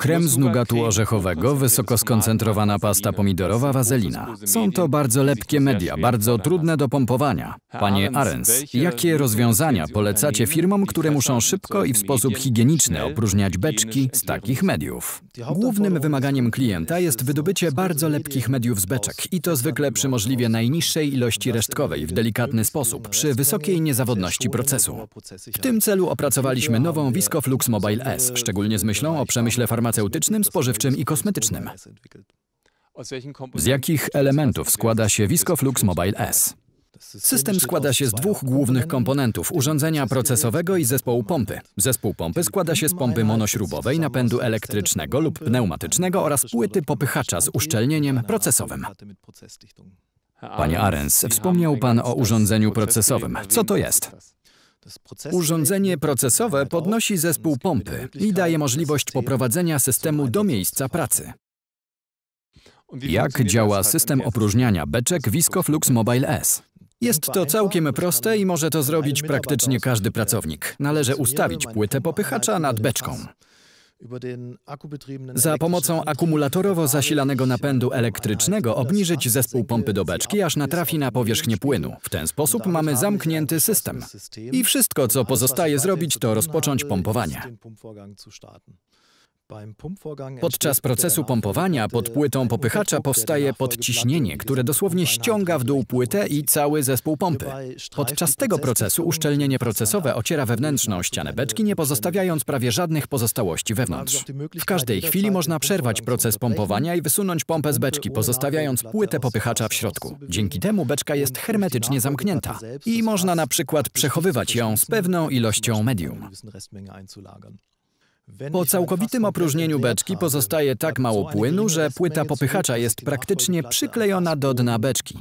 Krem z nugatu orzechowego, wysoko skoncentrowana pasta pomidorowa, wazelina. Są to bardzo lepkie media, bardzo trudne do pompowania. Panie Arens, jakie rozwiązania polecacie firmom, które muszą szybko i w sposób higieniczny opróżniać beczki z takich mediów? Głównym wymaganiem klienta jest wydobycie bardzo lepkich mediów z beczek i to zwykle przy możliwie najniższej ilości resztkowej w delikatny sposób, przy wysokiej niezawodności procesu. W tym celu opracowaliśmy nową Viscoflux Mobile S, szczególnie z myślą o przemyśle farmaceutycznym farmaceutycznym, spożywczym i kosmetycznym. Z jakich elementów składa się Viscoflux Mobile S? System składa się z dwóch głównych komponentów, urządzenia procesowego i zespołu pompy. Zespół pompy składa się z pompy monośrubowej, napędu elektrycznego lub pneumatycznego oraz płyty popychacza z uszczelnieniem procesowym. Panie Arens, wspomniał Pan o urządzeniu procesowym. Co to jest? Urządzenie procesowe tak, podnosi zespół pompy i daje możliwość poprowadzenia systemu do miejsca pracy. Jak działa system opróżniania beczek Visco Flux Mobile S? Jest to całkiem proste i może to zrobić praktycznie każdy pracownik. Należy ustawić płytę popychacza nad beczką. Za pomocą akumulatorowo zasilanego napędu elektrycznego obniżyć zespół pompy do beczki, aż natrafi na powierzchnię płynu. W ten sposób mamy zamknięty system. I wszystko, co pozostaje zrobić, to rozpocząć pompowanie. Podczas procesu pompowania pod płytą popychacza powstaje podciśnienie, które dosłownie ściąga w dół płytę i cały zespół pompy. Podczas tego procesu uszczelnienie procesowe ociera wewnętrzną ścianę beczki, nie pozostawiając prawie żadnych pozostałości wewnątrz. W każdej chwili można przerwać proces pompowania i wysunąć pompę z beczki, pozostawiając płytę popychacza w środku. Dzięki temu beczka jest hermetycznie zamknięta i można na przykład przechowywać ją z pewną ilością medium. Po całkowitym opróżnieniu beczki pozostaje tak mało płynu, że płyta popychacza jest praktycznie przyklejona do dna beczki.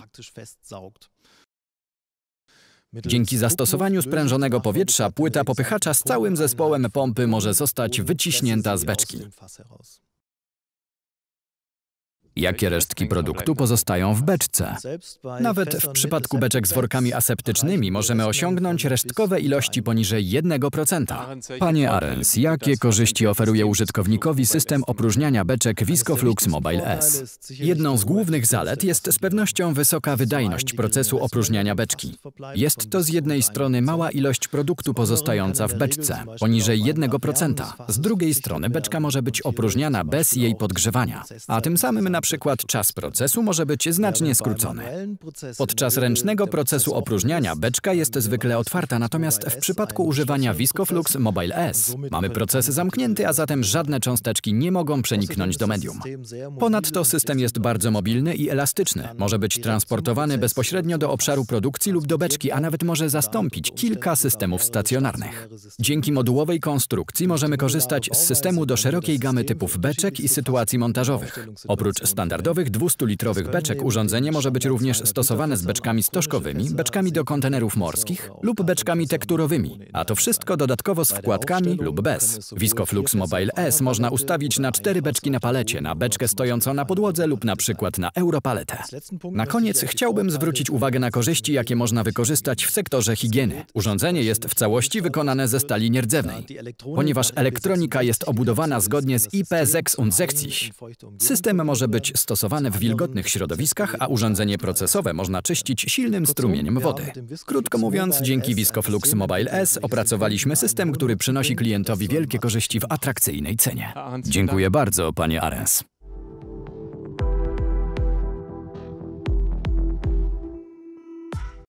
Dzięki zastosowaniu sprężonego powietrza płyta popychacza z całym zespołem pompy może zostać wyciśnięta z beczki jakie resztki produktu pozostają w beczce. Nawet w przypadku beczek z workami aseptycznymi możemy osiągnąć resztkowe ilości poniżej 1%. Panie Arens, jakie korzyści oferuje użytkownikowi system opróżniania beczek Viscoflux Mobile S? Jedną z głównych zalet jest z pewnością wysoka wydajność procesu opróżniania beczki. Jest to z jednej strony mała ilość produktu pozostająca w beczce, poniżej 1%. Z drugiej strony beczka może być opróżniana bez jej podgrzewania, a tym samym na przykład czas procesu może być znacznie skrócony. Podczas ręcznego procesu opróżniania beczka jest zwykle otwarta, natomiast w przypadku używania Viscoflux Mobile S mamy proces zamknięty, a zatem żadne cząsteczki nie mogą przeniknąć do medium. Ponadto system jest bardzo mobilny i elastyczny. Może być transportowany bezpośrednio do obszaru produkcji lub do beczki, a nawet może zastąpić kilka systemów stacjonarnych. Dzięki modułowej konstrukcji możemy korzystać z systemu do szerokiej gamy typów beczek i sytuacji montażowych. Oprócz standardowych 200-litrowych beczek urządzenie może być również stosowane z beczkami stożkowymi, beczkami do kontenerów morskich lub beczkami tekturowymi, a to wszystko dodatkowo z wkładkami lub bez. Viscoflux Mobile S można ustawić na cztery beczki na palecie, na beczkę stojącą na podłodze lub na przykład na europaletę. Na koniec chciałbym zwrócić uwagę na korzyści, jakie można wykorzystać w sektorze higieny. Urządzenie jest w całości wykonane ze stali nierdzewnej. Ponieważ tak, elektronika jest obudowana zgodnie z IP 6 und system może być stosowane w wilgotnych środowiskach, a urządzenie procesowe można czyścić silnym strumieniem wody. Krótko mówiąc, dzięki Viscoflux Mobile S opracowaliśmy system, który przynosi klientowi wielkie korzyści w atrakcyjnej cenie. Dziękuję bardzo, panie Arens.